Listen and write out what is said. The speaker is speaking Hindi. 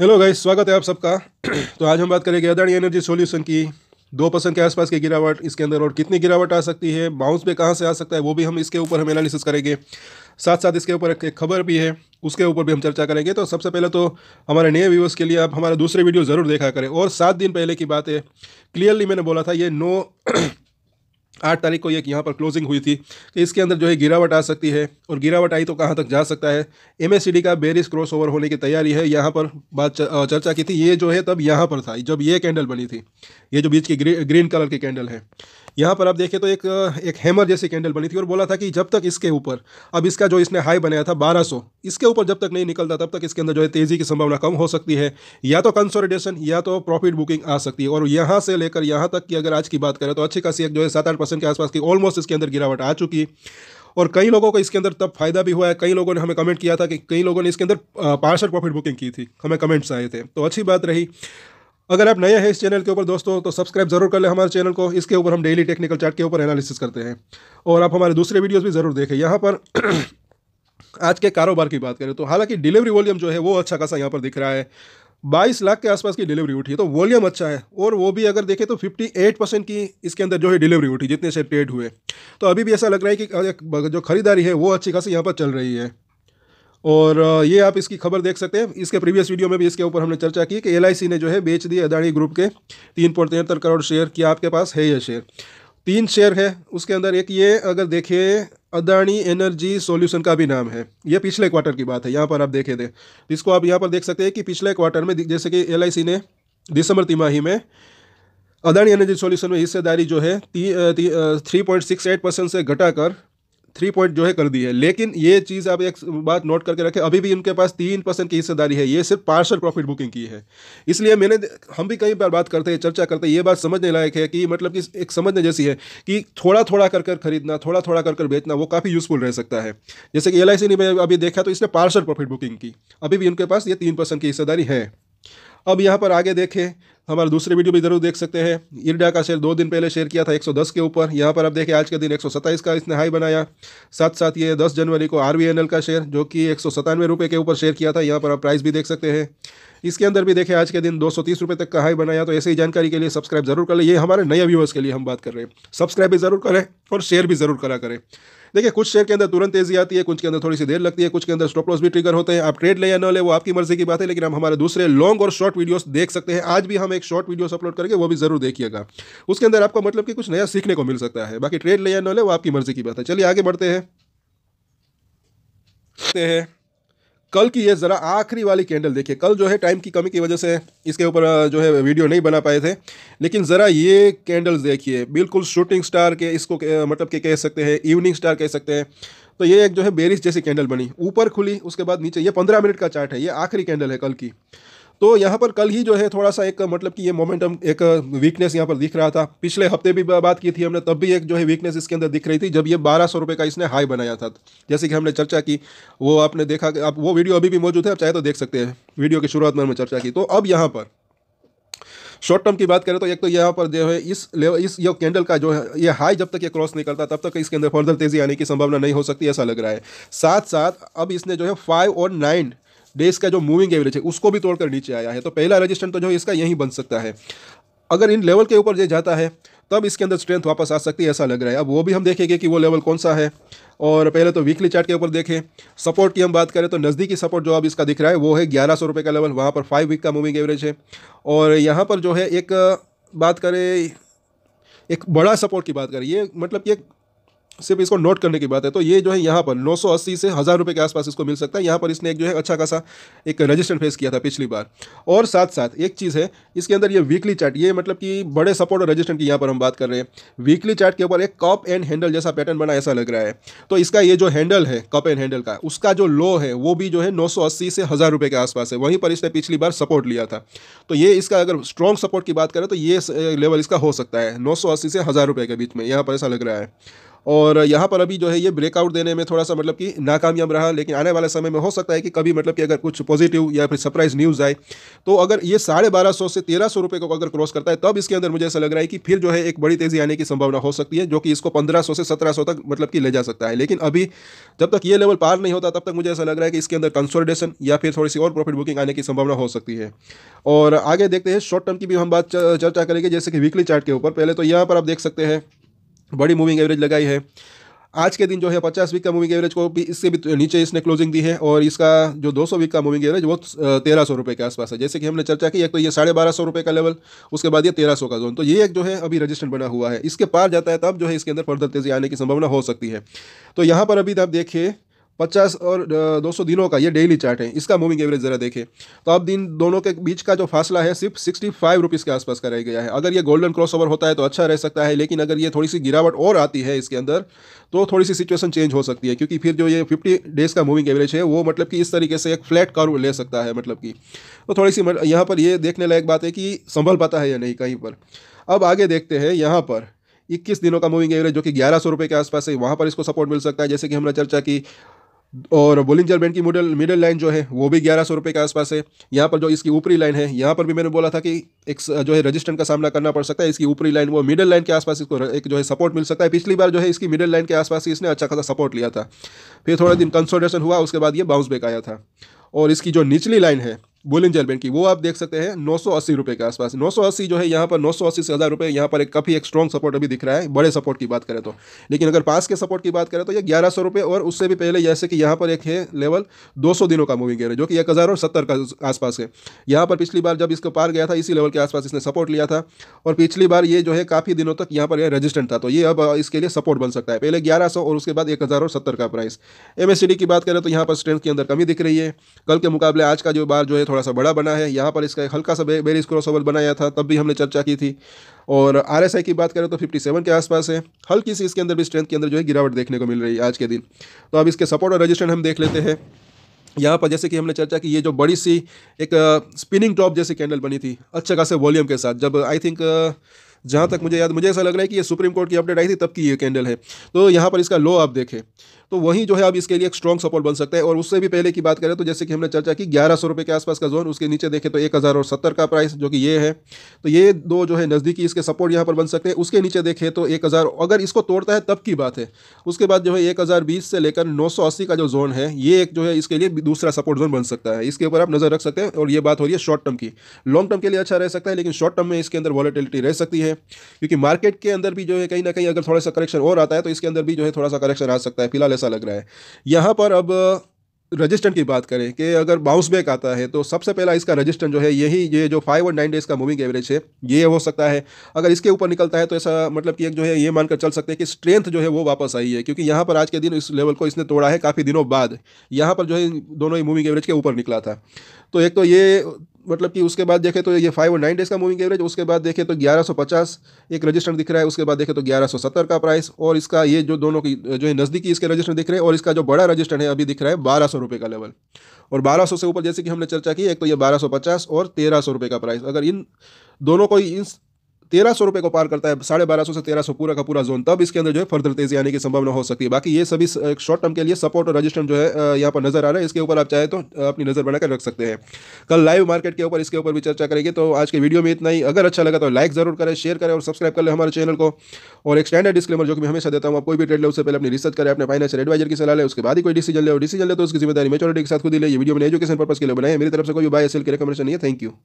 हेलो गाइस स्वागत है आप सबका तो आज हम बात करेंगे अदानी एनर्जी सॉल्यूशन की दो परसेंट के आसपास की गिरावट इसके अंदर और कितनी गिरावट आ सकती है बाउंस पे कहाँ से आ सकता है वो भी हम इसके ऊपर हम एनालिसिस करेंगे साथ साथ इसके ऊपर एक खबर भी है उसके ऊपर भी हम चर्चा करेंगे तो सबसे पहले तो हमारे नए व्यूवर्स के लिए आप हमारा दूसरे वीडियो ज़रूर देखा करें और सात दिन पहले की बात है क्लियरली मैंने बोला था ये नो आठ तारीख को एक यहाँ पर क्लोजिंग हुई थी कि इसके अंदर जो है गिरावट आ सकती है और गिरावट आई तो कहाँ तक जा सकता है एम का बेरिस क्रॉस ओवर होने की तैयारी है यहाँ पर बात चर्चा की थी ये जो है तब यहाँ पर था जब ये कैंडल बनी थी ये जो बीच की ग्री, ग्रीन कलर की कैंडल है यहाँ पर आप देखें तो एक एक हैमर जैसी कैंडल बनी थी और बोला था कि जब तक इसके ऊपर अब इसका जो इसने हाई बनाया था 1200 इसके ऊपर जब तक नहीं निकलता तब तक इसके अंदर जो है तेज़ी की संभावना कम हो सकती है या तो कंसोलिडेशन या तो प्रॉफिट बुकिंग आ सकती है और यहाँ से लेकर यहाँ तक कि अगर आज की बात करें तो अच्छी खासी एक जो है सात आठ परसेंट के आसपास की ऑलमोस्ट इसके अंदर गिरावट आ चुकी और कई लोगों को इसके अंदर तब फायदा भी हुआ है कई लोगों ने हमें कमेंट किया था कि कई लोगों ने इसके अंदर पार्सल प्रॉफिट बुकिंग की थी हमें कमेंट्स आए थे तो अच्छी बात रही अगर आप नए हैं इस चैनल के ऊपर दोस्तों तो सब्सक्राइब जरूर कर ले हमारे चैनल को इसके ऊपर हम डेली टेक्निकल चार्ट के ऊपर एनालिसिस करते हैं और आप हमारे दूसरे वीडियोज़ भी ज़रूर देखें यहाँ पर आज के कारोबार की बात करें तो हालांकि डिलीवरी वॉल्यूम जो है वो अच्छा खासा यहाँ पर दिख रहा है बाईस लाख के आसपास की डिलीवरी उठी है तो वॉल्यूम अच्छा है और वो भी अगर देखें तो 58 परसेंट की इसके अंदर जो है डिलीवरी उठी जितने से ट्रेड हुए तो अभी भी ऐसा लग रहा है कि जो खरीदारी है वो अच्छी खासी यहाँ पर चल रही है और ये आप इसकी खबर देख सकते हैं इसके प्रीवियस वीडियो में भी इसके ऊपर हमने चर्चा की कि एल ने जो है बेच दिए अदानी ग्रुप के तीन पॉइंट तिहत्तर करोड़ शेयर कि आपके पास है ये शेयर तीन शेयर है उसके अंदर एक ये अगर देखिए अदानी एनर्जी सॉल्यूशन का भी नाम है ये पिछले क्वार्टर की बात है यहाँ पर आप देखे थे इसको आप यहाँ पर देख सकते हैं कि पिछले क्वार्टर में जैसे कि एल ने दिसंबर तिमाही में अदानी एनर्जी सॉल्यूशन में हिस्सेदारी जो है three point six eight percent से घटाकर थ्री पॉइंट जो है कर दी है लेकिन ये चीज़ आप एक बात नोट करके रखें अभी भी उनके पास तीन परसेंट की हिस्सेदारी है ये सिर्फ पार्शल प्रॉफिट बुकिंग की है इसलिए मैंने हम भी कई बार बात करते हैं चर्चा करते हैं ये बात समझने लायक है कि मतलब कि एक समझने जैसी है कि थोड़ा थोड़ा कर कर खरीदना थोड़ा थोड़ा कर कर बेचना वो काफ़ी यूज़फुल रह सकता है जैसे कि एल आई ने अभी देखा तो इसने पार्शल प्रॉफिट बुकिंग की अभी भी उनके पास ये तीन की हिस्सेदारी है अब यहाँ पर आगे देखें हमारे दूसरे वीडियो भी जरूर देख सकते हैं इरडा का शेयर दो दिन पहले शेयर किया था 110 के ऊपर यहाँ पर आप देखें आज के दिन 127 का इसने हाई बनाया साथ साथ ये 10 जनवरी को आर का शेयर जो कि एक सौ के ऊपर शेयर किया था यहाँ पर आप प्राइस भी देख सकते हैं इसके अंदर भी देखें आज के दिन दो सौ तक का हाई बनाया तो ऐसे ही जानकारी के लिए सब्सक्राइब जरूर कर लें ये हमारे नए व्यूवर्स के लिए हम बात कर रहे हैं सब्सक्राइब भी जरूर करें और शेयर भी जरूर करा करें देखिए कुछ शेयर के अंदर तुरंत तेजी आती है कुछ के अंदर थोड़ी सी देर लगती है कुछ के अंदर स्टॉप लॉस भी ट्रिगर होते हैं आप ट्रेड ले या न ले वो आपकी मर्जी की बात है लेकिन हम हमारे दूसरे लॉन्ग और शॉर्ट वीडियोस देख सकते हैं आज भी हमें एक शॉर्ट वीडियोस अपलोड करके वो भी जरूर देखिएगा उसके अंदर आपको मतलब कि कुछ नया सीखने को मिल सकता है बाकी ट्रेड ले या न ले वो आपकी मर्जी की बात है चलिए आगे बढ़ते हैं कल की ये ज़रा आखिरी वाली कैंडल देखिए कल जो है टाइम की कमी की वजह से इसके ऊपर जो है वीडियो नहीं बना पाए थे लेकिन ज़रा ये कैंडल्स देखिए बिल्कुल शूटिंग स्टार के इसको के, मतलब के कह सकते हैं इवनिंग स्टार कह सकते हैं तो ये एक जो है बेरिस जैसी कैंडल बनी ऊपर खुली उसके बाद नीचे ये पंद्रह मिनट का चार्ट है ये आखिरी कैंडल है कल की तो यहाँ पर कल ही जो है थोड़ा सा एक मतलब कि ये मोमेंटम एक वीकनेस यहाँ पर दिख रहा था पिछले हफ्ते भी बात की थी हमने तब भी एक जो है वीकनेस इसके अंदर दिख रही थी जब ये बारह सौ रुपये का इसने हाई बनाया था जैसे कि हमने चर्चा की वो आपने देखा आप वो वीडियो अभी भी मौजूद है आप चाहे तो देख सकते हैं वीडियो की शुरुआत में हमने चर्चा की तो अब यहाँ पर शॉर्ट टर्म की बात करें तो एक तो यहाँ पर जो है इस लेवल इस ये कैंडल का जो है ये हाई जब तक ये क्रॉस नहीं करता तब तक इसके अंदर फर्दर तेजी आने की संभावना नहीं हो सकती ऐसा लग रहा है साथ साथ अब इसने जो है फाइव और नाइन डेज का जो मूविंग एवरेज है उसको भी तोड़कर नीचे आया है तो पहला रजिस्टेंट तो जो इसका यहीं बन सकता है अगर इन लेवल के ऊपर ये जाता है तब इसके अंदर स्ट्रेंथ वापस आ सकती है ऐसा लग रहा है अब वो भी हम देखेंगे कि वो लेवल कौन सा है और पहले तो वीकली चार्ट के ऊपर देखें सपोर्ट की हम बात करें तो नज़दीकी सपोर्ट जो अब इसका दिख रहा है वो है ग्यारह सौ रुपये का लेवल वहाँ पर फाइव वीक का मूविंग एवरेज है और यहाँ पर जो है एक बात करें एक बड़ा सपोर्ट की बात करें ये मतलब कि एक सिर्फ इसको नोट करने की बात है तो ये जो है यहाँ पर 980 से हज़ार रुपये के आसपास इसको मिल सकता है यहाँ पर इसने एक जो है अच्छा खासा एक रजिस्टर फेस किया था पिछली बार और साथ साथ एक चीज़ है इसके अंदर ये वीकली चार्ट ये मतलब कि बड़े सपोर्ट और रजिस्टर की यहाँ पर हम बात कर रहे हैं वीकली चार्ट के ऊपर एक कप एंड हैंडल जैसा पैटर्न बना ऐसा लग रहा है तो इसका ये जो हैंडल है कप एंड हैंडल का उसका जो लो है वो भी जो है नौ से हज़ार रुपये के आसपास है वहीं पर इसने पिछली बार सपोर्ट लिया था तो ये इसका अगर स्ट्रॉन्ग सपोर्ट की बात करें तो ये लेवल इसका हो सकता है नौ से हज़ार रुपये के बीच में यहाँ पर ऐसा लग रहा है और यहाँ पर अभी जो है ये ब्रेकआउट देने में थोड़ा सा मतलब कि नाकामयाब रहा लेकिन आने वाले समय में हो सकता है कि कभी मतलब कि अगर कुछ पॉजिटिव या फिर सरप्राइज न्यूज़ आए तो अगर ये साढ़े बारह सौ से तेरह सौ रुपये को अगर क्रॉस करता है तब इसके अंदर मुझे ऐसा लग रहा है कि फिर जो है एक बड़ी तेज़ी आने की संभावना हो सकती है जो कि इसको पंद्रह सौ से सत्रह सौ तक मतलब कि ले जा सकता है लेकिन अभी जब तक ये लेवल पार नहीं होता तब तक मुझे ऐसा लग रहा है कि इसके अंदर कंसोलिडेशन या फिर थोड़ी सी और प्रॉफिट बुकिंग आने की संभावना हो सकती है और आगे देखते हैं शॉर्ट टर्म की भी हम बात चर्चा करेंगे जैसे कि वीकली चार्ट के ऊपर पहले तो यहाँ पर आप देख सकते हैं बड़ी मूविंग एवरेज लगाई है आज के दिन जो है पचास वीक का मूविंग एवरेज को भी इससे भी नीचे इसने क्लोजिंग दी है और इसका जो दो सौ वीक का मूविंग एवरेज वो तेरह सौ रुपये के आसपास है जैसे कि हमने चर्चा की एक तो ये साढ़े बारह सौ रुपये का लेवल उसके बाद ये तेरह सौ का जोन तो ये एक जो है अभी रजिस्टर बना हुआ है इसके पार जाता है तब जो है इसके अंदर फर्दर तेजी आने की संभावना हो सकती है तो यहाँ पर अभी आप देखिए पचास और दो सौ दिनों का ये डेली चार्ट है इसका मूविंग एवरेज ज़रा देखें तो अब दिन दोनों के बीच का जो फासला है सिर्फ सिक्सटी फाइव रुपीज़ के आसपास का रह गया है अगर ये गोल्डन क्रॉस ओवर होता है तो अच्छा रह सकता है लेकिन अगर ये थोड़ी सी गिरावट और आती है इसके अंदर तो थोड़ी सी सिचुएशन चेंज हो सकती है क्योंकि फिर जो ये फिफ्टी डेज़ का मूविंग एवरेज है वो मतलब कि इस तरीके से एक फ्लैट कार ले सकता है मतलब कि तो थोड़ी सी यहाँ पर ये देखने लायक बात है कि संभल पाता है या नहीं कहीं पर अब आगे देखते हैं यहाँ पर इक्कीस दिनों का मूविंग एवरेज जो कि ग्यारह सौ रुपये के आसपास है वहाँ पर इसको सपोर्ट मिल सकता है जैसे कि हमने चर्चा की और बोलिंजर बैंड की मिडल मिडल लाइन जो है वो भी ग्यारह सौ रुपये के आसपास है यहाँ पर जो इसकी ऊपरी लाइन है यहाँ पर भी मैंने बोला था कि एक जो है रजिस्टेंट का सामना करना पड़ सकता है इसकी ऊपरी लाइन वो मिडल लाइन के आसपास इसको एक जो है सपोर्ट मिल सकता है पिछली बार जो है इसकी मिडल लाइन के आसपास ही इसने अच्छा खासा सपोर्ट लिया था फिर थोड़ा दिन कंसोलेशन हुआ उसके बाद ये बाउंस बैक आया था और इसकी जो निचली लाइन है जेल पेंट की वो आप देख सकते हैं नौ सौ अस्सी रुपये के आसपास नौ सौ अस्सी जो है यहाँ पर नौ सौ अस्सी से हज़ार रुपये यहाँ पर एक काफ़ी एक स्ट्रॉन्ग सपोर्ट अभी दिख रहा है बड़े सपोर्ट की बात करें तो लेकिन अगर पास के सपोर्ट की बात करें तो ये ग्यारह सौ रुपये और उससे भी पहले जैसे कि यहाँ पर एक है लेवल दो सौ दिनों का मूविंग एवरेज जो कि एक हज़ार और सत्तर का आसपास है यहाँ पर पिछली बार जब इसको पार गया था इसी लेवल के आसपास इसने सपोर्ट लिया था और पिछली बार ये जो है काफ़ी दिनों तक यहाँ पर यह रजिस्टेंट था तो ये अब इसके लिए सपोर्ट बन सकता है पहले ग्यारह सौ और उसके बाद एक हज़ार और सत्तर का प्राइस एम की बात करें तो यहाँ पर स्ट्रेंथ के अंदर कमी दिख रही है कल के मुकाबले आज का जो बार जो है थोड़ा सा बड़ा बना है यहाँ पर इसका एक हल्का सा बे, बेरिस क्रॉसओवर बनाया था तब भी हमने चर्चा की थी और आर की बात करें तो 57 के आसपास है हल्की सी इसके अंदर भी स्ट्रेंथ के अंदर जो है गिरावट देखने को मिल रही है आज के दिन तो अब इसके सपोर्ट और रजिस्टेंस हम देख लेते हैं यहाँ पर जैसे कि हमने चर्चा की ये जो बड़ी सी एक स्पिनिंग टॉप जैसी कैंडल बनी थी अच्छे खासे वॉल्यूम के साथ जब आई थिंक जहाँ तक मुझे याद मुझे ऐसा लग रहा है कि ये सुप्रीम कोर्ट की अपडेट आई थी तब की ये कैंडल है तो यहाँ पर इसका लो आप देखें तो वहीं जो है अब इसके लिए एक स्ट्रॉन्ग सपोर्ट बन सकता है और उससे भी पहले की बात करें तो जैसे कि हमने चर्चा की ग्यारह सौ के आसपास का जोन उसके नीचे देखें तो एक हज़ार और सत्तर का प्राइस जो कि ये है तो ये दो जो है नज़दीकी इसके सपोर्ट यहाँ पर बन सकते हैं उसके नीचे देखें तो एक हज़ार अगर इसको तोड़ता है तब की बात है उसके बाद जो है एक हज़ार बीस से लेकर नौ सौ अस्सी का जो जोन है ये एक जो है इसके लिए दूसरा सपोर्ट जोन बन सकता है इसके ऊपर आप नज़र रख सकते हैं और ये बात हो रही है शॉर्ट टर्म की लॉन्ग टर्म के लिए अच्छा रह सकता है लेकिन शॉर्ट टर्म में इसके अंदर वॉलेटिलिटी रह सकती है क्योंकि मार्केट के अंदर भी जो है कहीं ना कहीं अगर थोड़ा सा करेक्शन और आता है तो इसके अंदर भी जो है थोड़ा सा करेक्शन आ सकता है फिलहाल ऐसा सा लग रहा है यहाँ पर अब रजिस्टेंट की बात करें कि अगर बाउंस बैक आता है तो सबसे पहला इसका रजिस्टेंट जो है यही ये जो फाइव और नाइन डेज का मूविंग एवरेज है ये हो सकता है अगर इसके ऊपर निकलता है तो ऐसा मतलब कि एक जो है ये मानकर चल सकते हैं कि स्ट्रेंथ जो है वो वापस आई है क्योंकि यहाँ पर आज के दिन इस लेवल को इसने तोड़ा है काफ़ी दिनों बाद यहाँ पर जो है दोनों ही मूविंग एवरेज के ऊपर निकला था तो एक तो ये मतलब कि उसके बाद देखें तो ये फाइव और नाइन डेज़ का मूविंग एवरेज उसके बाद देखें तो 1150 एक रजिस्टर दिख रहा है उसके बाद देखें तो 1170 का प्राइस और इसका ये जो दोनों की जो है नज़दीकी इसके रजिस्टर दिख रहे हैं और इसका जो बड़ा रजिस्टर है अभी दिख रहा है बारह सौ का लेवल और बारह से ऊपर जैसे कि हमने चर्चा की एक तो ये बारह और तेरह सौ का प्राइस अगर इन दोनों को इस तेरह सौ रुपये को पार करता है साढ़े बारह सौ से तेरह सौ पूरा का पूरा जोन तब इसके अंदर जो है फर्दर तेजी आने की संभावना हो सकती है बाकी ये सभी शॉर्ट टर्म के लिए सपोर्ट और रजिस्टर जो है यहाँ पर नजर आ रहा है इसके ऊपर आप चाहे तो अपनी नजर बनाकर रख सकते हैं कल लाइव मार्केट के ऊपर इसके ऊपर भी चर्चा करेंगे तो आज के वीडियो में इतना ही अगर अच्छा लगा तो लाइक जरूर करें शेयर करें और सब्सक्राइब कर ले हमारे चैनल को और एक स्टैंडर्ड डिस्क्लेमर जो कि मैं हमेशा देता हूँ आप कोई भी ट्रेड ले उससे पहले अपनी रिसर्च करें अपने फाइनेंशियल एडवाइजर की सलाह ले उसके बाद ही कोई डिसीजन ले और डिसीजन ले तो उसकी जिम्मेदारी मेचोरिटी के साथ खुद ले वीडियो में एजुकेशन पर्पस के लिए बनाया मेरी तरफ से कोई बाय सेल की रिकमेंडेशन नहीं है थैंक यू